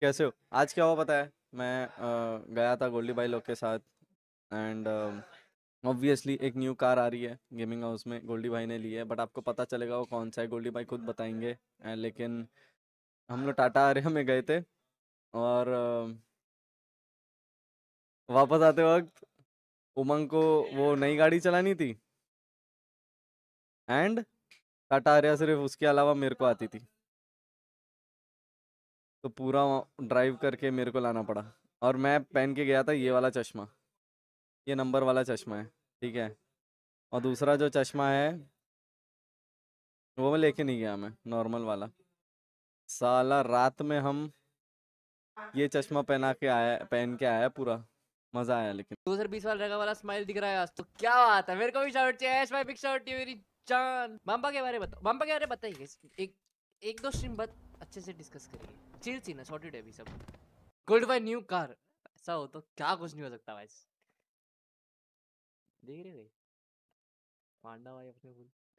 कैसे हो आज क्या हुआ पता है मैं आ, गया था गोल्डी भाई लोग के साथ एंड ऑब्वियसली एक न्यू कार आ रही है गेमिंग हाउस में गोल्डी भाई ने ली है बट आपको पता चलेगा वो कौन सा है गोल्डी भाई खुद बताएंगे अ, लेकिन हम लोग टाटा आर्या में गए थे और अ, वापस आते वक्त उमंग को वो नई गाड़ी चलानी थी एंड टाटा आर्या सिर्फ उसके अलावा मेरे को आती थी तो पूरा ड्राइव करके मेरे को लाना पड़ा और मैं पहन के गया था ये वाला चश्मा ये नंबर वाला चश्मा है ठीक है और दूसरा जो चश्मा है वो मैं लेके नहीं गया मैं नॉर्मल वाला साला रात में हम ये चश्मा पहना के आया पहन के आया पूरा मजा आया लेकिन दो हजार बीस वाला वाला स्माइल दिख रहा है आज तो क्या बात है मेरे को भी शर्ट चाहिए मेरी जान माम्बा के बारे में बताओ माम्बा के बारे में बताइए एक एक दो स्ट्रीम बाद अच्छे से डिस्कस करेंगे चिल सीन है सॉर्टेड है अभी सब गुड बाय न्यू कार ऐसा हो तो क्या कुछ नहीं हो सकता भाई देख रहे भाई पांडा भाई अपने बोल